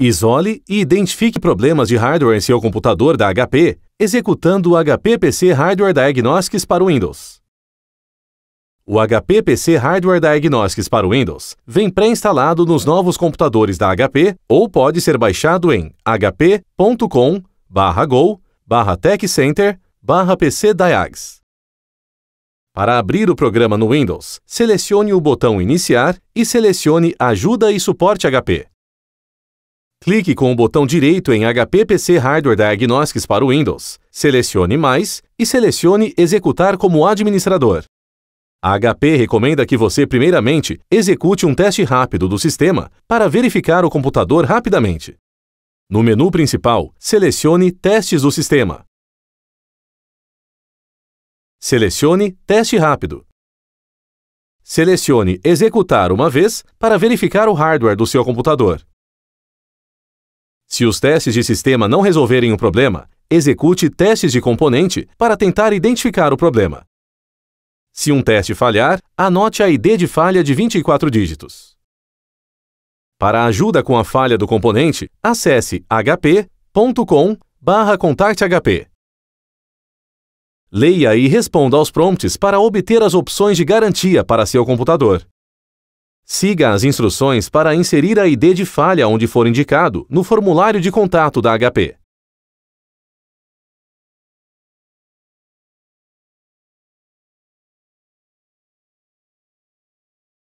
Isole e identifique problemas de hardware em seu computador da HP, executando o HP PC Hardware Diagnostics para Windows. O HP PC Hardware Diagnostics para Windows vem pré-instalado nos novos computadores da HP ou pode ser baixado em hp.com/go/techcenter/pcdiags. Para abrir o programa no Windows, selecione o botão Iniciar e selecione Ajuda e Suporte HP. Clique com o botão direito em HP PC Hardware Diagnostics para Windows, selecione Mais e selecione Executar como administrador. A HP recomenda que você, primeiramente, execute um teste rápido do sistema para verificar o computador rapidamente. No menu principal, selecione Testes do sistema. Selecione Teste rápido. Selecione Executar uma vez para verificar o hardware do seu computador. Se os testes de sistema não resolverem o problema, execute testes de componente para tentar identificar o problema. Se um teste falhar, anote a ID de falha de 24 dígitos. Para ajuda com a falha do componente, acesse hp.com contacthp. Leia e responda aos prompts para obter as opções de garantia para seu computador. Siga as instruções para inserir a ID de falha onde for indicado no formulário de contato da HP.